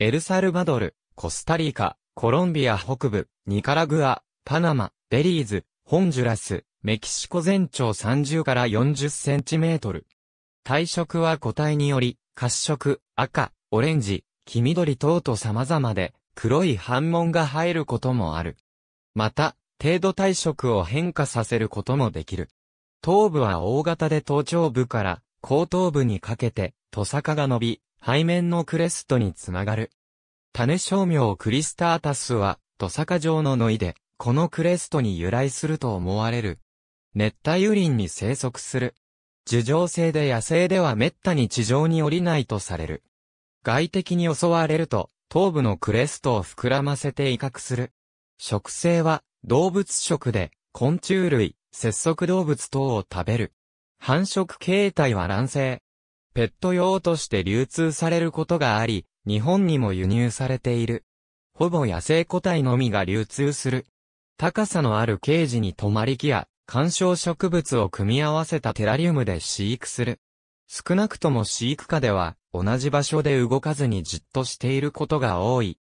エルサルバドル、コスタリカ、コロンビア北部、ニカラグア、パナマ、ベリーズ、ホンジュラス、メキシコ全長30から40センチメートル。体色は個体により、褐色、赤、オレンジ、黄緑等と様々で、黒い反紋が入ることもある。また、程度体色を変化させることもできる。頭部は大型で頭頂部から後頭部にかけて、トサカが伸び、背面のクレストにつながる。種商名クリスタータスは、土坂城状のノイで、このクレストに由来すると思われる。熱帯雨林に生息する。樹上性で野生では滅多に地上に降りないとされる。外敵に襲われると、頭部のクレストを膨らませて威嚇する。食性は、動物食で、昆虫類、節足動物等を食べる。繁殖形態は卵性、ペット用として流通されることがあり、日本にも輸入されている。ほぼ野生個体のみが流通する。高さのあるケージに止まり木や観賞植物を組み合わせたテラリウムで飼育する。少なくとも飼育下では同じ場所で動かずにじっとしていることが多い。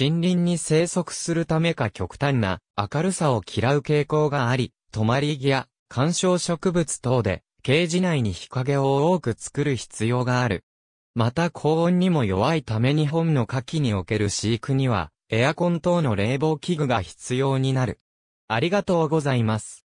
森林に生息するためか極端な明るさを嫌う傾向があり、止まり木や観賞植物等でケージ内に日陰を多く作る必要がある。また高温にも弱いため日本の夏季における飼育には、エアコン等の冷房器具が必要になる。ありがとうございます。